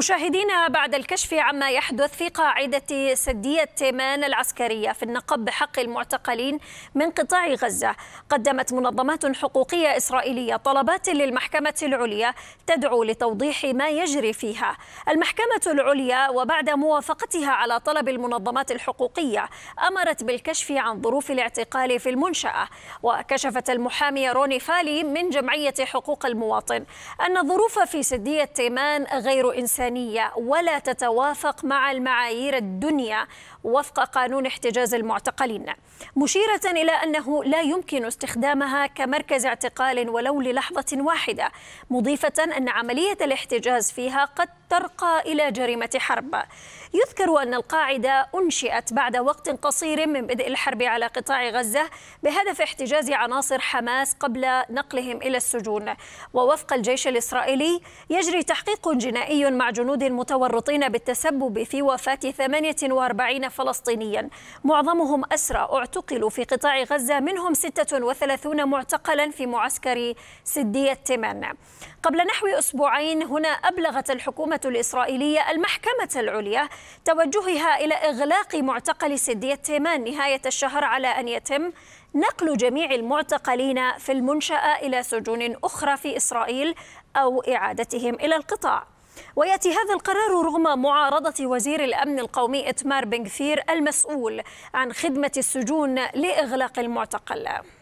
مشاهدينا بعد الكشف عما يحدث في قاعدة سدية تيمان العسكرية في النقب بحق المعتقلين من قطاع غزة قدمت منظمات حقوقية إسرائيلية طلبات للمحكمة العليا تدعو لتوضيح ما يجري فيها المحكمة العليا وبعد موافقتها على طلب المنظمات الحقوقية أمرت بالكشف عن ظروف الاعتقال في المنشأة وكشفت المحامية روني فالي من جمعية حقوق المواطن أن الظروف في سدية تيمان غير إنسانية الإنسانية ولا تتوافق مع المعايير الدنيا وفق قانون احتجاز المعتقلين مشيرة إلى أنه لا يمكن استخدامها كمركز اعتقال ولو للحظة واحدة مضيفة أن عملية الاحتجاز فيها قد ترقى إلى جريمة حرب يذكر أن القاعدة أنشئت بعد وقت قصير من بدء الحرب على قطاع غزة بهدف احتجاز عناصر حماس قبل نقلهم إلى السجون ووفق الجيش الإسرائيلي يجري تحقيق جنائي مع جنود متورطين بالتسبب في وفاة 48 فلسطينيا معظمهم أسرى اعتقلوا في قطاع غزة منهم 36 معتقلا في معسكر سدية تمن قبل نحو أسبوعين هنا أبلغت الحكومة الإسرائيلية المحكمة العليا توجهها إلى إغلاق معتقل سدية تيمان نهاية الشهر على أن يتم نقل جميع المعتقلين في المنشأة إلى سجون أخرى في إسرائيل أو إعادتهم إلى القطاع وياتي هذا القرار رغم معارضه وزير الامن القومي اتمار بنغفير المسؤول عن خدمه السجون لاغلاق المعتقل